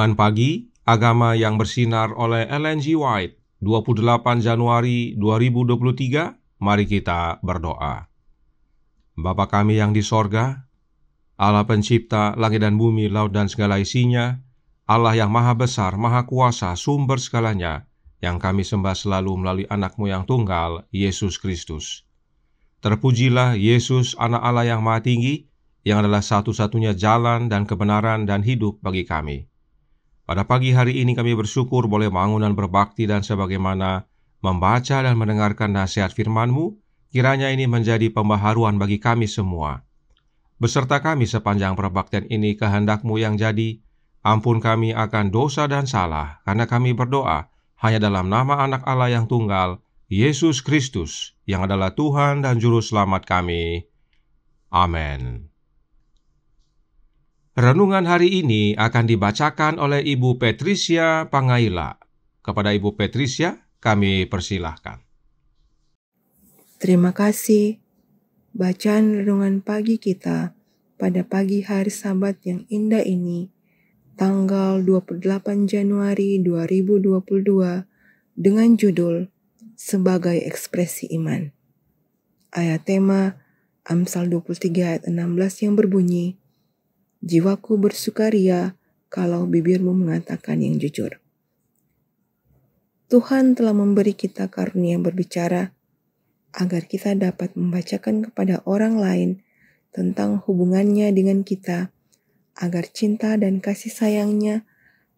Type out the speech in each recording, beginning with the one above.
Renungan Pagi Agama yang bersinar oleh Ellen G. White 28 Januari 2023 Mari kita berdoa Bapa kami yang di sorga Allah pencipta langit dan bumi, laut dan segala isinya Allah yang maha besar, maha kuasa, sumber segalanya Yang kami sembah selalu melalui anakmu yang tunggal, Yesus Kristus Terpujilah Yesus anak Allah yang maha tinggi, yang adalah satu-satunya jalan dan kebenaran dan hidup bagi kami. Pada pagi hari ini kami bersyukur boleh bangun dan berbakti dan sebagaimana membaca dan mendengarkan nasihat firman-Mu, kiranya ini menjadi pembaharuan bagi kami semua. Beserta kami sepanjang perbaktian ini kehendak-Mu yang jadi, ampun kami akan dosa dan salah, karena kami berdoa hanya dalam nama anak Allah yang tunggal, Yesus Kristus, yang adalah Tuhan dan Juru Selamat kami. Amin. Renungan hari ini akan dibacakan oleh Ibu Patricia Pangaila. Kepada Ibu Patricia, kami persilahkan. Terima kasih. Bacaan renungan pagi kita pada pagi hari Sabat yang indah ini, tanggal 28 Januari 2022 dengan judul Sebagai Ekspresi Iman. Ayat tema Amsal 23 ayat 16 yang berbunyi, Jiwaku bersukaria kalau bibirmu mengatakan yang jujur. Tuhan telah memberi kita karunia berbicara agar kita dapat membacakan kepada orang lain tentang hubungannya dengan kita, agar cinta dan kasih sayangnya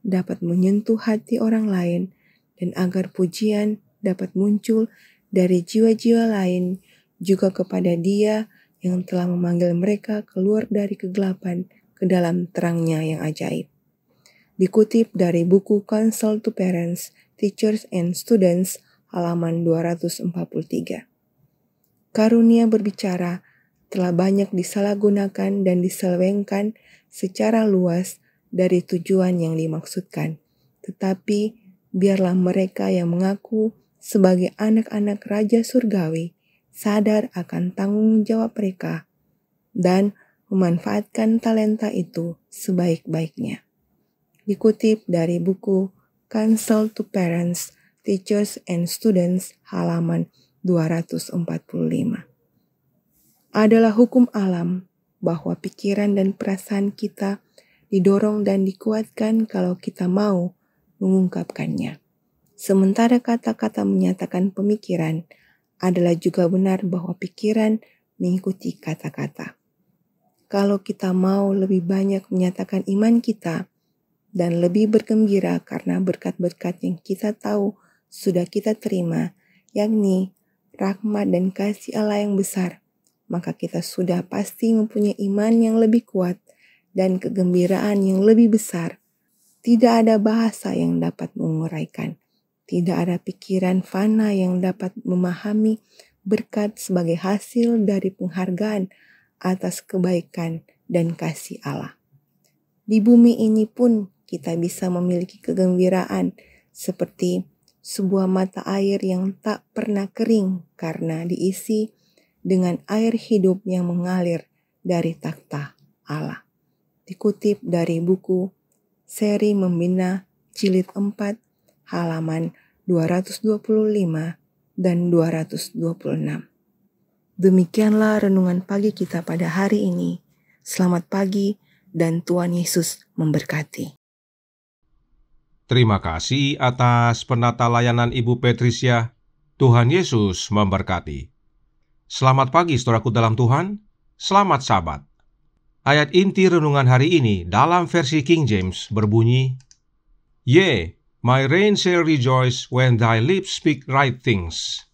dapat menyentuh hati orang lain, dan agar pujian dapat muncul dari jiwa-jiwa lain juga kepada Dia yang telah memanggil mereka keluar dari kegelapan ke dalam terangnya yang ajaib. Dikutip dari buku Counsel to Parents, Teachers and Students halaman 243. Karunia berbicara telah banyak disalahgunakan dan diselewengkan secara luas dari tujuan yang dimaksudkan. Tetapi biarlah mereka yang mengaku sebagai anak-anak Raja Surgawi sadar akan tanggung jawab mereka dan memanfaatkan talenta itu sebaik-baiknya. Dikutip dari buku Counsel to Parents, Teachers and Students halaman 245. Adalah hukum alam bahwa pikiran dan perasaan kita didorong dan dikuatkan kalau kita mau mengungkapkannya. Sementara kata-kata menyatakan pemikiran adalah juga benar bahwa pikiran mengikuti kata-kata kalau kita mau lebih banyak menyatakan iman kita dan lebih bergembira karena berkat-berkat yang kita tahu sudah kita terima, yakni rahmat dan kasih Allah yang besar, maka kita sudah pasti mempunyai iman yang lebih kuat dan kegembiraan yang lebih besar. Tidak ada bahasa yang dapat menguraikan, tidak ada pikiran fana yang dapat memahami berkat sebagai hasil dari penghargaan atas kebaikan dan kasih Allah. Di bumi ini pun kita bisa memiliki kegembiraan seperti sebuah mata air yang tak pernah kering karena diisi dengan air hidup yang mengalir dari takhta Allah. Dikutip dari buku Seri Membina Jilid 4 halaman 225 dan 226. Demikianlah renungan pagi kita pada hari ini. Selamat pagi dan Tuhan Yesus memberkati. Terima kasih atas penata layanan Ibu Patricia. Tuhan Yesus memberkati. Selamat pagi saudaraku dalam Tuhan. Selamat sabat. Ayat inti renungan hari ini dalam versi King James berbunyi, Yea, my reign shall rejoice when thy lips speak right things.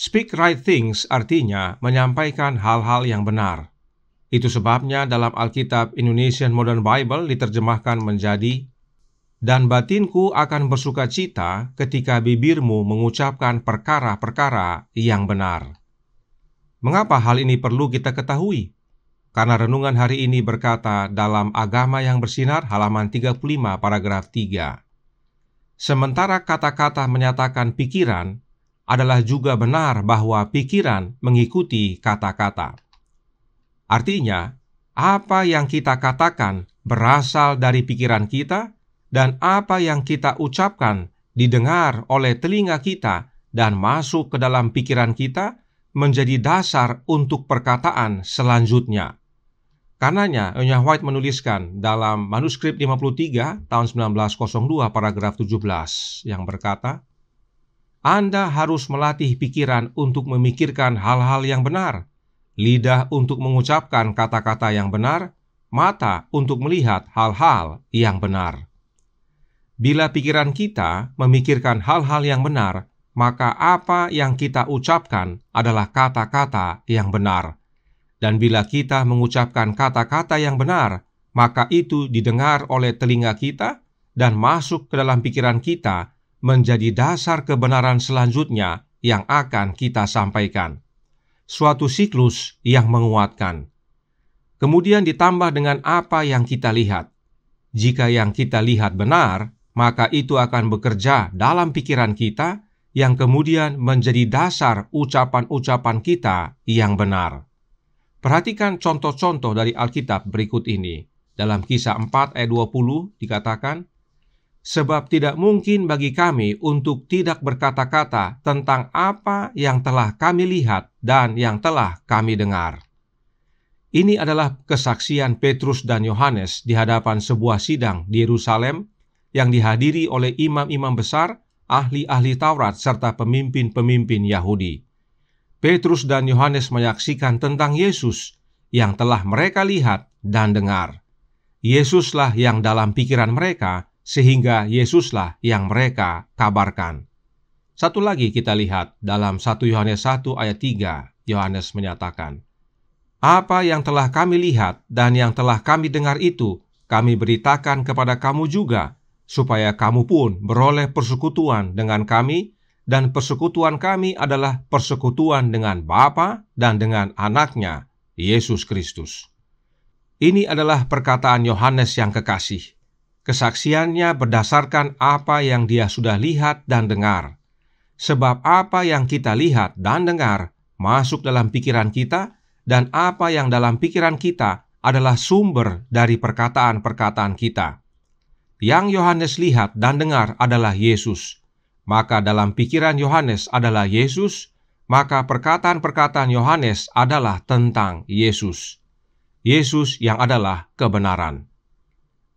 Speak right things artinya menyampaikan hal-hal yang benar. Itu sebabnya dalam Alkitab Indonesian Modern Bible diterjemahkan menjadi dan batinku akan bersuka cita ketika bibirmu mengucapkan perkara-perkara yang benar. Mengapa hal ini perlu kita ketahui? Karena renungan hari ini berkata dalam Agama yang Bersinar halaman 35 paragraf 3. Sementara kata-kata menyatakan pikiran, adalah juga benar bahwa pikiran mengikuti kata-kata. Artinya, apa yang kita katakan berasal dari pikiran kita, dan apa yang kita ucapkan didengar oleh telinga kita dan masuk ke dalam pikiran kita menjadi dasar untuk perkataan selanjutnya. Karenanya, Enya White menuliskan dalam manuskrip 53 tahun 1902 paragraf 17 yang berkata, anda harus melatih pikiran untuk memikirkan hal-hal yang benar, lidah untuk mengucapkan kata-kata yang benar, mata untuk melihat hal-hal yang benar. Bila pikiran kita memikirkan hal-hal yang benar, maka apa yang kita ucapkan adalah kata-kata yang benar. Dan bila kita mengucapkan kata-kata yang benar, maka itu didengar oleh telinga kita dan masuk ke dalam pikiran kita menjadi dasar kebenaran selanjutnya yang akan kita sampaikan. Suatu siklus yang menguatkan. Kemudian ditambah dengan apa yang kita lihat. Jika yang kita lihat benar, maka itu akan bekerja dalam pikiran kita yang kemudian menjadi dasar ucapan-ucapan kita yang benar. Perhatikan contoh-contoh dari Alkitab berikut ini. Dalam kisah 4 ayat e 20 dikatakan, sebab tidak mungkin bagi kami untuk tidak berkata-kata tentang apa yang telah kami lihat dan yang telah kami dengar. Ini adalah kesaksian Petrus dan Yohanes di hadapan sebuah sidang di Yerusalem yang dihadiri oleh imam-imam besar, ahli-ahli Taurat, serta pemimpin-pemimpin Yahudi. Petrus dan Yohanes menyaksikan tentang Yesus yang telah mereka lihat dan dengar. Yesuslah yang dalam pikiran mereka sehingga Yesuslah yang mereka kabarkan. Satu lagi kita lihat dalam 1 Yohanes 1 ayat 3, Yohanes menyatakan, Apa yang telah kami lihat dan yang telah kami dengar itu, kami beritakan kepada kamu juga, supaya kamu pun beroleh persekutuan dengan kami, dan persekutuan kami adalah persekutuan dengan Bapa dan dengan anaknya, Yesus Kristus. Ini adalah perkataan Yohanes yang kekasih. Kesaksiannya berdasarkan apa yang dia sudah lihat dan dengar. Sebab apa yang kita lihat dan dengar masuk dalam pikiran kita, dan apa yang dalam pikiran kita adalah sumber dari perkataan-perkataan kita. Yang Yohanes lihat dan dengar adalah Yesus, maka dalam pikiran Yohanes adalah Yesus, maka perkataan-perkataan Yohanes adalah tentang Yesus. Yesus yang adalah kebenaran.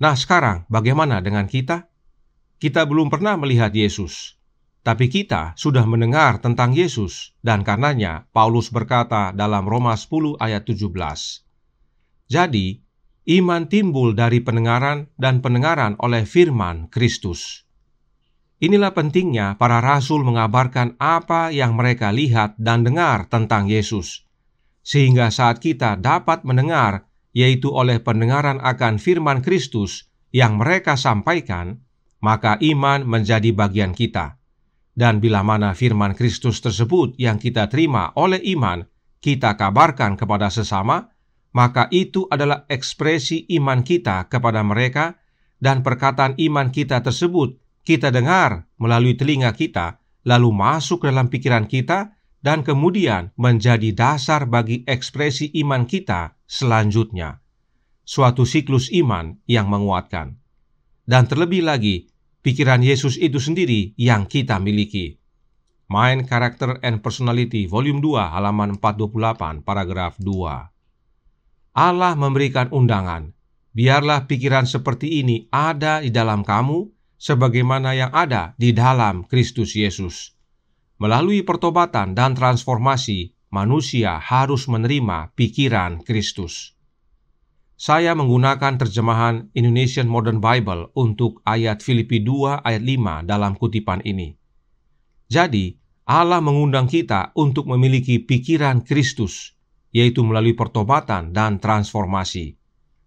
Nah, sekarang bagaimana dengan kita? Kita belum pernah melihat Yesus, tapi kita sudah mendengar tentang Yesus dan karenanya Paulus berkata dalam Roma 10 ayat 17. Jadi, iman timbul dari pendengaran dan pendengaran oleh firman Kristus. Inilah pentingnya para rasul mengabarkan apa yang mereka lihat dan dengar tentang Yesus, sehingga saat kita dapat mendengar yaitu oleh pendengaran akan firman Kristus yang mereka sampaikan, maka iman menjadi bagian kita. Dan bila mana firman Kristus tersebut yang kita terima oleh iman, kita kabarkan kepada sesama, maka itu adalah ekspresi iman kita kepada mereka, dan perkataan iman kita tersebut kita dengar melalui telinga kita, lalu masuk dalam pikiran kita, dan kemudian menjadi dasar bagi ekspresi iman kita selanjutnya. Suatu siklus iman yang menguatkan. Dan terlebih lagi, pikiran Yesus itu sendiri yang kita miliki. Mind, Character, and Personality, Volume 2, halaman 428, paragraf 2. Allah memberikan undangan, biarlah pikiran seperti ini ada di dalam kamu, sebagaimana yang ada di dalam Kristus Yesus. Melalui pertobatan dan transformasi, manusia harus menerima pikiran Kristus. Saya menggunakan terjemahan Indonesian Modern Bible untuk ayat Filipi 2 ayat 5 dalam kutipan ini. Jadi, Allah mengundang kita untuk memiliki pikiran Kristus, yaitu melalui pertobatan dan transformasi.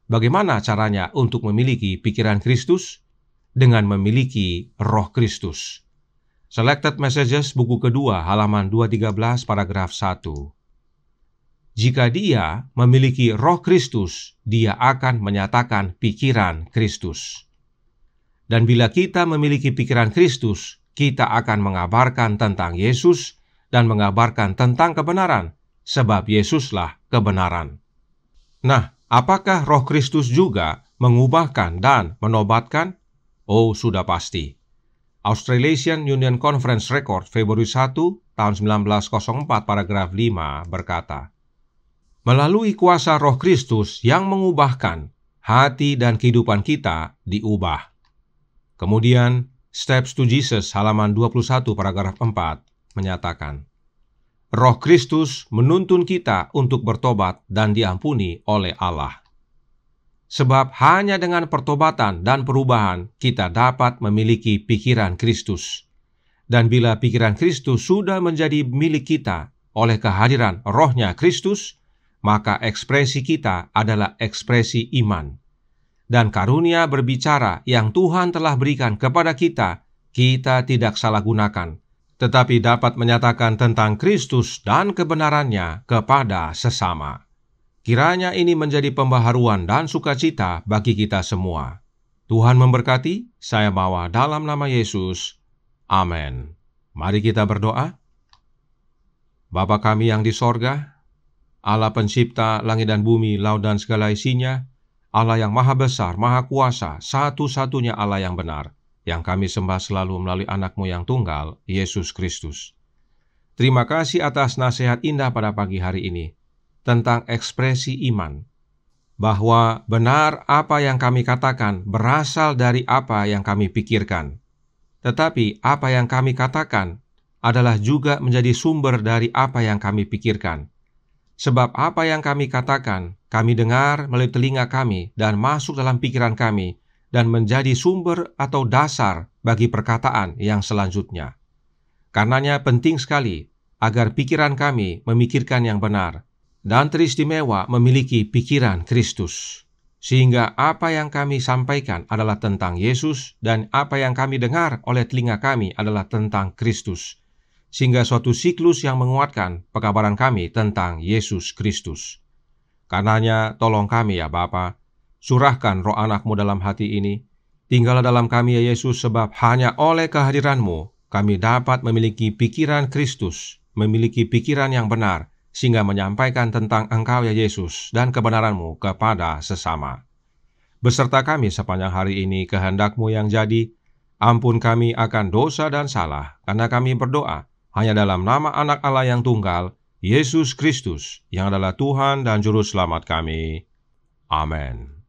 Bagaimana caranya untuk memiliki pikiran Kristus? Dengan memiliki roh Kristus. Selected Messages buku kedua halaman 213 paragraf 1. Jika dia memiliki roh Kristus, dia akan menyatakan pikiran Kristus. Dan bila kita memiliki pikiran Kristus, kita akan mengabarkan tentang Yesus dan mengabarkan tentang kebenaran, sebab Yesuslah kebenaran. Nah, apakah Roh Kristus juga mengubahkan dan menobatkan? Oh, sudah pasti. Australasian Union Conference Record Februari 1 tahun 1904 paragraf 5 berkata, Melalui kuasa roh Kristus yang mengubahkan, hati dan kehidupan kita diubah. Kemudian, Steps to Jesus halaman 21 paragraf 4 menyatakan, Roh Kristus menuntun kita untuk bertobat dan diampuni oleh Allah sebab hanya dengan pertobatan dan perubahan kita dapat memiliki pikiran Kristus. Dan bila pikiran Kristus sudah menjadi milik kita oleh kehadiran rohnya Kristus, maka ekspresi kita adalah ekspresi iman. Dan karunia berbicara yang Tuhan telah berikan kepada kita, kita tidak salah gunakan, tetapi dapat menyatakan tentang Kristus dan kebenarannya kepada sesama. Kiranya ini menjadi pembaharuan dan sukacita bagi kita semua. Tuhan memberkati, saya bawa dalam nama Yesus. Amin. Mari kita berdoa. Bapa kami yang di sorga, Allah pencipta langit dan bumi, laut dan segala isinya, Allah yang maha besar, maha kuasa, satu-satunya Allah yang benar, yang kami sembah selalu melalui anakmu yang tunggal, Yesus Kristus. Terima kasih atas nasihat indah pada pagi hari ini tentang ekspresi iman, bahwa benar apa yang kami katakan berasal dari apa yang kami pikirkan, tetapi apa yang kami katakan adalah juga menjadi sumber dari apa yang kami pikirkan. Sebab apa yang kami katakan, kami dengar melalui telinga kami dan masuk dalam pikiran kami, dan menjadi sumber atau dasar bagi perkataan yang selanjutnya. Karenanya, penting sekali agar pikiran kami memikirkan yang benar, dan teristimewa memiliki pikiran Kristus. Sehingga apa yang kami sampaikan adalah tentang Yesus dan apa yang kami dengar oleh telinga kami adalah tentang Kristus. Sehingga suatu siklus yang menguatkan pekabaran kami tentang Yesus Kristus. Karenanya tolong kami ya Bapa, surahkan roh anakmu dalam hati ini. Tinggallah dalam kami ya Yesus sebab hanya oleh kehadiranmu kami dapat memiliki pikiran Kristus, memiliki pikiran yang benar, sehingga menyampaikan tentang Engkau ya Yesus dan kebenaranmu kepada sesama. Beserta kami sepanjang hari ini kehendakmu yang jadi, ampun kami akan dosa dan salah, karena kami berdoa hanya dalam nama anak Allah yang tunggal, Yesus Kristus, yang adalah Tuhan dan Juru Selamat kami. Amin.